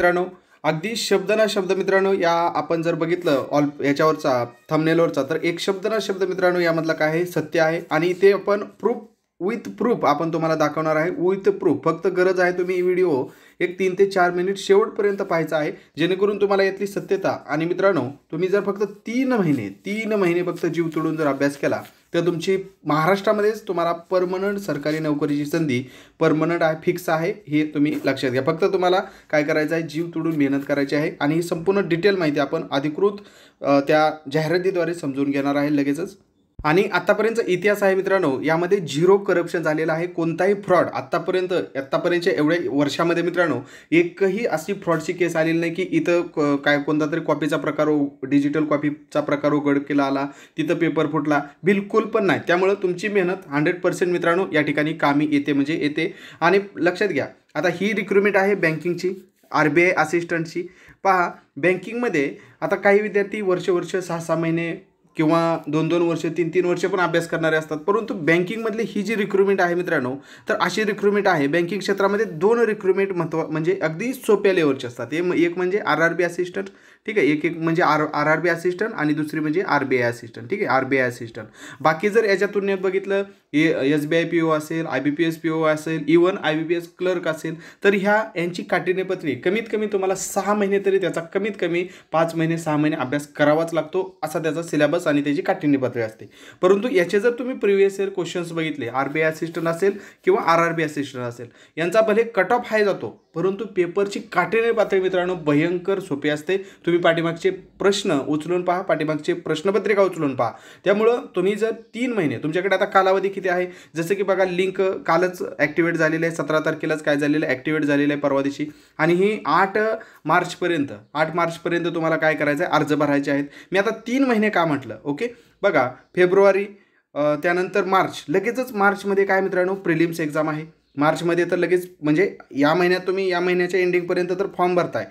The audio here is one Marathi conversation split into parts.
मित्रांनो अगदी शब्द ना शब्द मित्रांनो या आपण जर बघितलं ऑल याच्यावरचा थमनेलवरचा तर एक शब्द ना शब्द मित्रांनो यामधला काय आहे सत्य आहे आणि ते आपण प्रूफ विथ प्रूफ आपण तुम्हाला दाखवणार आहे विथ प्रूफ फक्त गरज आहे तुम्ही व्हिडिओ एक तीन ते चार मिनिट शेवटपर्यंत पाहायचा आहे जेणेकरून तुम्हाला यातली सत्यता आणि मित्रांनो तुम्ही जर फक्त तीन महिने तीन महिने फक्त जीव तोडून जर अभ्यास केला तर तुमची महाराष्ट्रामध्येच तुम्हाला परमनंट सरकारी नोकरीची संधी परमनंट आहे फिक्स आहे हे तुम्ही लक्षात घ्या फक्त तुम्हाला काय करायचं आहे जीव तोडून मेहनत करायची आहे आणि ही संपूर्ण डिटेल माहिती आपण अधिकृत त्या जाहिरातीद्वारे समजून घेणार आहे लगेचच आणि आतापर्यंत इतिहास आहे मित्रांनो यामध्ये झिरो करप्शन झालेलं आहे कोणताही फ्रॉड आत्तापर्यंत आत्तापर्यंतच्या एवढ्या वर्षामध्ये मित्रांनो एकही अशी फ्रॉडची केस आलेली नाही की इथं काय कोणता तरी कॉपीचा प्रकार डिजिटल कॉपीचा प्रकार उघड केला आला तिथं पेपर फुटला बिलकुल पण नाही त्यामुळं तुमची मेहनत हंड्रेड पर्सेंट मित्रांनो या ठिकाणी कामी येते म्हणजे येते आणि लक्षात घ्या आता ही रिक्रुटमेंट आहे बँकिंगची आर बी आय असिस्टंटची पहा बँकिंगमध्ये आता काही विद्यार्थी वर्ष वर्ष सहा सहा महिने किंवा दोन दोन वर्ष तीन तीन वर्ष पण अभ्यास करणारे असतात परंतु बँकिंगमधली ही जी रिक्रुटमेंट आहे मित्रांनो तर अशी रिक्रुटमेंट आहे बँकिंग क्षेत्रामध्ये दोन रिक्रुटमेंट महत्त्व म्हणजे अगदी सोप्या लेवलचे असतात एक म्हणजे आर आर बी असिस्टंट ठीक आहे एक एक म्हणजे R R R B assistant आणि दुसरी म्हणजे आर बी आय असिस्टंट ठीक आहे आर बी आय असिस्टंट बाकी जर याच्या तुलनेत बघितलं S B I P O असेल I B P S P O असेल even I B P S clerk असेल तर ह्या यांची काठिण्यपत्री कमीत कमी तुम्हाला सहा महिने तरी त्याचा कमीत कमी पाच महिने सहा महिने अभ्यास करावाच लागतो असा त्याचा सिलेबस आणि त्याची काठिण्यपत्री असते परंतु याचे जर तुम्ही प्रिव्हियस इयर क्वेश्चन्स बघितले आर बी आय असिस्टंट असेल किंवा आर आर बी असिस्टंट असेल यांचा भले कट ऑफ हाय जातो परंतु पेपरची काठीने पातळी मित्रांनो भयंकर सोपी असते तुम्ही तुम्ही पाठीमागचे प्रश्न उचलून पहा पाठीमागचे प्रश्नपत्रिका उचलून पहा त्यामुळं तुम्ही जर तीन महिने तुमच्याकडे आता कालावधी किती आहे जसं की बघा लिंक कालच ॲक्टिवेट झालेलं आहे सतरा तारखेलाच काय झालेलं आहे ॲक्टिवेट झालेलं आहे परवा दिवशी आणि ही आठ मार्चपर्यंत आठ मार्चपर्यंत तुम्हाला काय करायचं आहे अर्ज भरायचे आहेत मी आता तीन महिने का म्हटलं ओके बघा फेब्रुवारी त्यानंतर मार्च लगेचच मार्चमध्ये काय मित्रांनो प्रिलिम्स एक्झाम आहे मार्चमध्ये तर लगेच म्हणजे या महिन्यात तुम्ही या महिन्याच्या एंडिंगपर्यंत तर फॉर्म भरताय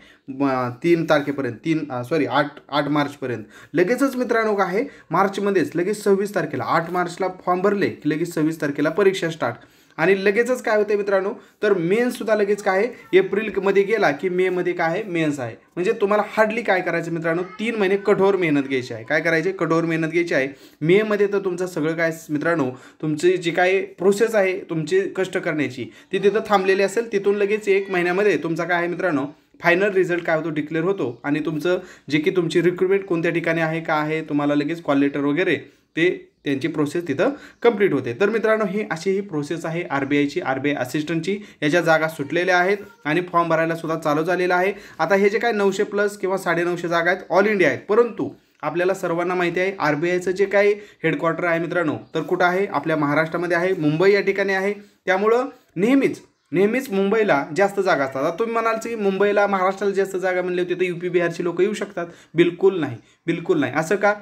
तीन तारखेपर्यंत तीन सॉरी आठ आठ मार्चपर्यंत लगेचच मित्रांनो काय आहे मार्चमध्येच लगेच सव्वीस तारखेला आठ मार्चला फॉर्म भरले की लगेच सव्वीस तारखेला परीक्षा स्टार्ट आणि लगेचच काय होते मित्रांनो तर मेन्ससुद्धा लगेच काय आहे एप्रिलमध्ये गेला की मेमध्ये काय आहे मेन्स आहे म्हणजे तुम्हाला हार्डली काय करायचं मित्रांनो तीन महिने कठोर मेहनत घ्यायची आहे काय करायचे कठोर मेहनत घ्यायची आहे मेमध्ये तर तुमचं सगळं काय मित्रांनो तुमची जी काय प्रोसेस आहे तुमची कष्ट करण्याची ती तिथं थांबलेली असेल तिथून लगेच एक महिन्यामध्ये तुमचा काय आहे मित्रांनो फायनल रिझल्ट काय होतो डिक्लेअर होतो आणि तुमचं जे की तुमची रिक्रुटमेंट कोणत्या ठिकाणी आहे का आहे तुम्हाला लगेच कॉल लेटर वगैरे ते त्यांची प्रोसेस तिथं कंप्लीट होते तर मित्रांनो ही अशी ही प्रोसेस आहे आर बी आयची आर बी आय असिस्टंटची याच्या जागा सुटलेल्या आहेत आणि फॉर्म भरायला सुद्धा चालू झालेला आहे आता हे जे काय नऊशे प्लस किंवा साडेनऊशे जागा आहेत ऑल इंडिया आहेत परंतु आपल्याला सर्वांना माहिती आहे आर बी आयचं जे काही हेडक्वार्टर आहे मित्रांनो तर कुठं आहे आपल्या महाराष्ट्रामध्ये आहे मुंबई या ठिकाणी आहे त्यामुळं नेहमीच नेहमीच मुंबईला जास्त जागा असतात आता तुम्ही म्हणाल की मुंबईला महाराष्ट्राला जास्त जागा म्हणली होती तर यू पी बिहारची लोक येऊ शकतात बिलकुल नाही बिलकुल नाही असं का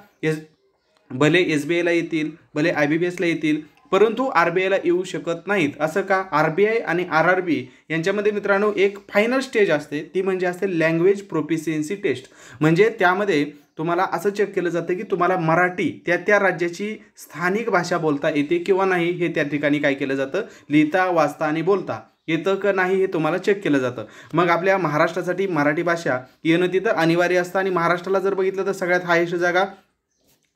भले एस बी आयला येतील भले आय बी बी एसला येतील परंतु आर बी आयला येऊ शकत नाहीत असं का आर बी आय आणि आर आर बी यांच्यामध्ये मित्रांनो एक फायनल स्टेज असते ती म्हणजे असते लँग्वेज प्रोफिशियन्सी टेस्ट म्हणजे त्यामध्ये तुम्हाला असं चेक केलं जातं की तुम्हाला मराठी त्या त्या राज्याची स्थानिक भाषा बोलता येते किंवा नाही हे त्या ठिकाणी काय केलं जातं लिहिता वाचता आणि बोलता येतं का नाही हे तुम्हाला चेक केलं जातं मग आपल्या महाराष्ट्रासाठी मराठी भाषा येणं तिथं अनिवार्य असतं आणि महाराष्ट्राला जर बघितलं तर सगळ्यात हायेस्ट जागा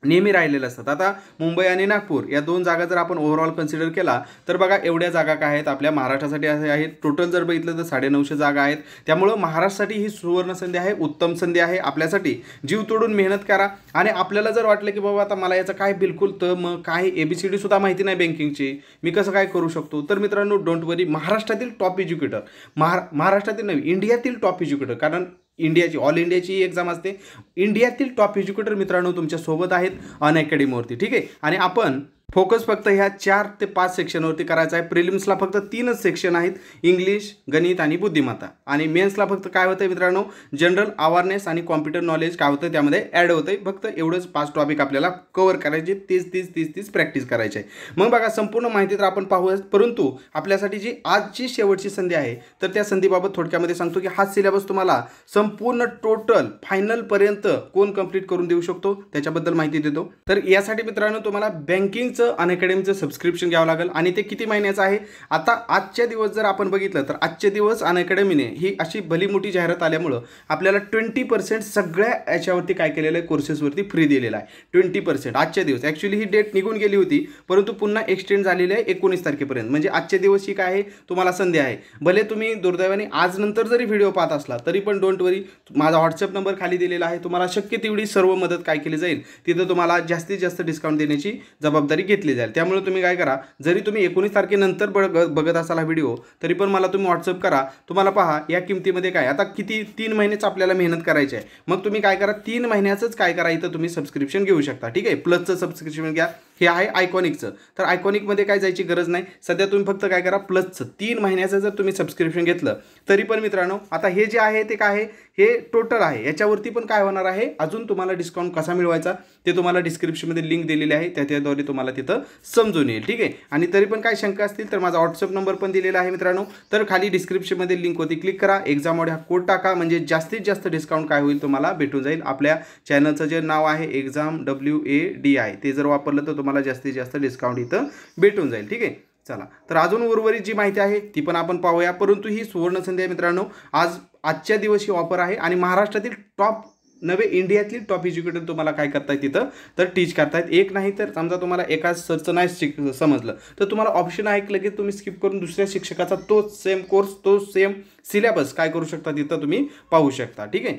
नेहमी राहिलेले असतात आता मुंबई आणि नागपूर या दोन जागा जर आपण ओव्हरऑल कन्सिडर केला तर बघा एवढ्या जागा काय आहेत आपल्या महाराष्ट्रासाठी असे आहेत टोटल जर बघितलं तर साडेनऊशे जागा आहेत त्यामुळं महाराष्ट्रासाठी ही सुवर्ण संधी आहे उत्तम संधी आहे आपल्यासाठी जीव तोडून मेहनत करा आणि आपल्याला जर वाटलं की बाबा आता मला याचं काय बिलकुल तर मग काय एबीसीडी सुद्धा माहिती नाही बँकिंगची मी कसं काय करू शकतो तर मित्रांनो डोंट वरी महाराष्ट्रातील टॉप एज्युकेटर महा महाराष्ट्रातील नवी इंडियातील टॉप एज्युकेटर कारण इंडियाची ऑल इंडियाची एक्झाम असते इंडियातील टॉप एज्युकेटर मित्रांनो तुमच्यासोबत आहेत अन अकॅडमीवरती ठीक आहे आणि आपण फोकस फक्त ह्या चार ते पाच सेक्शनवरती करायचा आहे प्रिलिम्सला फक्त तीनच सेक्शन आहेत इंग्लिश गणित आणि बुद्धिमत्ता आणि मेन्सला फक्त काय होतं मित्रांनो जनरल अवारनेस आणि कॉम्प्युटर नॉलेज काय होतं त्यामध्ये ॲड होतं फक्त एवढंच पाच टॉपिक आपल्याला कवर करायचे तीस तीस तीस तीस प्रॅक्टिस करायची आहे मग बघा संपूर्ण माहिती तर आपण पाहूयात परंतु आपल्यासाठी जी आजची शेवटची संधी आहे तर त्या संधीबाबत थोडक्यामध्ये सांगतो की हा सिलेबस तुम्हाला संपूर्ण टोटल फायनलपर्यंत कोण कंप्लीट करून देऊ शकतो त्याच्याबद्दल माहिती देतो तर यासाठी मित्रांनो तुम्हाला बँकिंग अनअकॅडमीचं अनअकॅडमीचं सबस्क्रिप्शन घ्यावं लागेल आणि ते किती महिन्याचं आहे आता आजच्या दिवस जर आपण बघितलं तर आजचे दिवस अनअकॅडमीने ही अशी भली मोठी जाहिरात आल्यामुळं आपल्याला ट्वेंटी पर्सेंट सगळ्या याच्यावरती काय केलेलं आहे कोर्सेसवरती फ्री दिलेला आहे ट्वेंटी पर्सेंट आजच्या दिवस ॲक्च्युली ही डेट निघून गेली होती परंतु पुन्हा एक्सटेंड झालेली आहे एकोणीस तारखेपर्यंत म्हणजे आजच्या दिवस ही काय आहे तुम्हाला संधी आहे भले तुम्ही दुर्दैवाने आज नंतर जरी व्हिडिओ पाहत असला तरी पण डोंट वरी माझा व्हॉट्सअप नंबर खाली दिलेला आहे तुम्हाला शक्य तेवढी सर्व मदत काय केली जाईल तिथं तुम्हाला जास्तीत जास्त डिस्काउंट देण्याची जबाबदारी घेतली जाईल त्यामुळे तुम्ही काय करा जरी तुम्ही एकोणीस तारखेनंतर बघ बघत असाल हा व्हिडिओ तरी पण मला तुम्ही व्हॉट्सअप करा तुम्हाला पहा या किमतीमध्ये काय आता किती तीन महिनेच आपल्याला मेहनत करायची आहे मग तुम्ही काय करा तीन महिन्याचंच काय करा इथं तुम्ही सबस्क्रिप्शन घेऊ शकता ठीक आहे प्लसचं सबस्क्रिप्शन घ्या हे आहे आयकॉनिकचं तर आयकॉनिकमध्ये काय जायची गरज नाही सध्या तुम्ही फक्त काय करा प्लसचं तीन महिन्याचं जर तुम्ही सबस्क्रिप्शन घेतलं तरी पण मित्रांनो आता हे जे आहे ते काय आहे हे टोटल आहे याच्यावरती पण काय होणार आहे अजून तुम्हाला डिस्काउंट कसा मिळवायचा ते तुम्हाला डिस्क्रिप्शनमध्ये लिंक दिलेली आहे त्याच्याद्वारे तुम्हाला तिथं समजून येईल ठीक आहे आणि तरी पण काय शंका असतील तर माझा व्हॉट्सअप नंबर पण दिलेला आहे मित्रांनो तर खाली डिस्क्रिप्शनमध्ये होती क्लिक करा एक्झाम हा कोड टाका म्हणजे जास्तीत जास्त डिस्काउंट काय होईल तुम्हाला भेटून जाईल आपल्या चॅनलचं जे नाव आहे exam W A D I ते जर वापरलं तर तुम्हाला तुम्हाला जास्तीत जास्त डिस्काउंट इथं भेटून जाईल ठीक आहे चला तर अजून उर्वरित जी माहिती आहे ती पण आपण पाहूया परंतु ही सुवर्ण संधी मित्रांनो आज आजच्या दिवस ही ऑफर आहे आणि महाराष्ट्रातील टॉप नवे इंडियातील टॉप एज्युकेटर तुम्हाला काय करतायत तिथं तर टीच करतायत एक नाही तर समजा तुम्हाला एका सरचं नाही शिक समजलं तर तुम्हाला ऑप्शन आहे की लगेच तुम्ही स्किप करून दुसऱ्या शिक्षकाचा तोच सेम कोर्स तो सेम सिलेबस काय करू शकता तिथं तुम्ही पाहू शकता ठीक आहे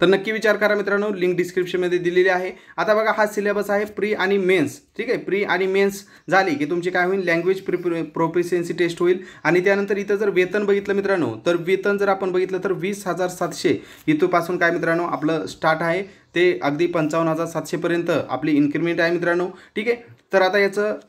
तर नक्की विचार करा मित्रांनो लिंक डिस्क्रिप्शनमध्ये दिलेली आहे आता बघा हा सिलेबस आहे प्री आणि मेन्स ठीक आहे प्री आणि मेन्स झाली की तुमची काय होईल लँग्वेज प्रिप टेस्ट होईल आणि त्यानंतर इथं जर वेतन बघितलं मित्रांनो तर वेतन जर आपण बघितलं तर वीस हजार सातशे इथंपासून काय मित्रांनो आपलं स्टार्ट आहे ते अगदी पंचावन्न हजार सातशेपर्यंत आपली इन्क्रीमेंट आहे मित्रांनो ठीक आहे तर आता याचं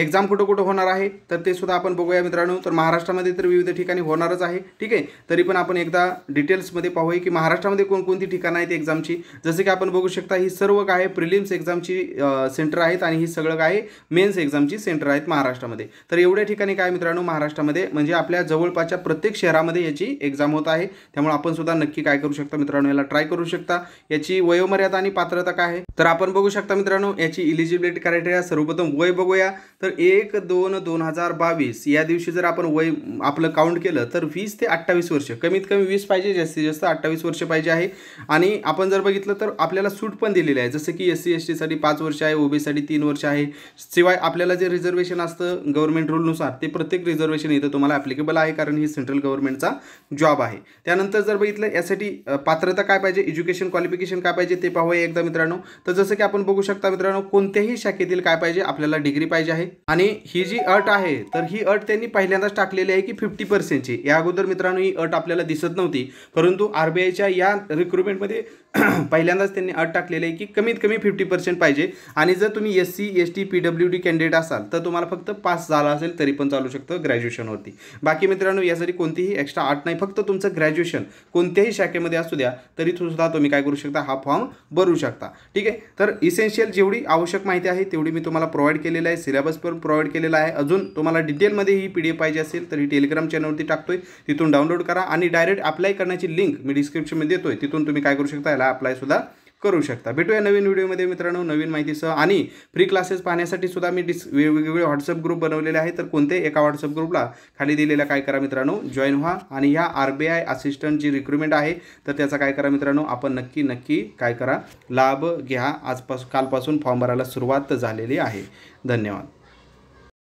एक्झाम कुठं कुठं होणार आहे तर ते सुद्धा आपण बघूया मित्रांनो तर महाराष्ट्रामध्ये तर विविध ठिकाणी होणारच आहे ठीक आहे तरी पण आपण एकदा डिटेल्समध्ये पाहूया की महाराष्ट्रामध्ये कोणकोणती ठिकाणं आहेत एक्झामची जसं की आपण बघू शकता ही सर्व काय प्रिलिम्स एक्झामची सेंटर आहेत आणि ही सगळं काय मेन्स एक्झामची सेंटर आहेत महाराष्ट्रामध्ये तर एवढ्या ठिकाणी काय मित्रांनो महाराष्ट्रामध्ये म्हणजे आपल्या जवळपासच्या प्रत्येक शहरामध्ये याची एक्झाम होत आहे त्यामुळे आपण सुद्धा नक्की काय करू शकता मित्रांनो याला ट्राय करू शकता याची वयोमर्यादा आणि पात्रता काय आहे तर आपण बघू शकता मित्रांनो याची इलिजिबिलिटी क्रायटेरिया सर्वप्रथम वय बघूया तर एक दोन दोन हजार बावीस या दिवशी जर आपण वय आपलं काउंट केलं तर वीस ते अठ्ठावीस वर्ष कमीत कमी वीस पाहिजे जास्तीत जास्त अठ्ठावीस वर्ष पाहिजे आहे आणि आपण जर बघितलं तर आपल्याला सूट पण दिलेली आहे जसं की एस सी एस टीसाठी पाच वर्ष आहे साठी तीन वर्ष आहे शिवाय आपल्याला जे रिझर्वेशन असतं गव्हर्मेंट रूलनुसार ते प्रत्येक रिझर्वेशन इथं तुम्हाला ॲप्लिकेबल आहे कारण ही सेंट्रल गव्हर्नमेंटचा जॉब आहे त्यानंतर जर बघितलं यासाठी पात्रता काय पाहिजे एज्युकेशन क्वालिफिकेशन काय पाहिजे ते पाहूया एकदा मित्रांनो तर जसं की आपण बघू शकता मित्रांनो कोणत्याही शाखेतील काय पाहिजे आपल्याला डिग्री पाहिजे आहे आणि ही जी अट आहे तर ही अट त्यांनी पहिल्यांदाच टाकलेली आहे की फिफ्टी पर्सेंटची या अगोदर मित्रांनो ही अट आपल्याला दिसत नव्हती परंतु आरबीआयच्या या रिक्रुटमेंटमध्ये पहिल्यांदाच त्यांनी अट टाकलेली आहे की कमीत कमी फिफ्टी पर्सेंट पाहिजे आणि जर तुम्ही S C S T P W D candidate असाल तर तुम्हाला फक्त पास झाला असेल तरी पण चालू शकतं ग्रॅज्युएशनवरती बाकी मित्रांनो यासाठी कोणतीही एक्स्ट्रा अट नाही फक्त तुमचं ग्रॅज्युएशन कोणत्याही शाखेमध्ये असू द्या तरी सुद्धा तुम्ही काय करू शकता हा फॉर्म भरू शकता ठीक आहे तर इसेन्शियल जेवढी आवश्यक माहिती आहे तेवढी मी तुम्हाला प्रोव्हाइड केलेली आहे सिलेबस पण प्रोव्हाइड केलेला आहे अजून तुम्हाला डिटेलमध्ये ही पी डी पाहिजे असेल तर ही टेलिग्राम चॅनलवरती टाकतोय तिथून डाउनलोड करा आणि डायरेक्ट अप्लाय करण्याची लिंक मी डिस्क्रिप्शनमध्ये देतोय तिथून तुम्ही काय करू शकता याला अप्लायसुद्धा करू शकता भेटूया नवीन व्हिडिओमध्ये मित्रांनो नवीन माहितीसह आणि फ्री क्लासेस पाहण्यासाठी सुद्धा मी डिस वेगवेगळे व्हॉट्सअप ग्रुप बनवलेले आहे तर कोणते एका व्हॉट्सअप ग्रुपला खाली दिलेल्या काय करा मित्रांनो जॉईन व्हा आणि ह्या आर बी आय असिस्टंट जी रिक्रुटमेंट आहे तर त्याचा काय करा मित्रांनो आपण नक्की नक्की काय करा लाभ घ्या आजपासून कालपासून फॉर्म भरायला सुरुवात झालेली आहे धन्यवाद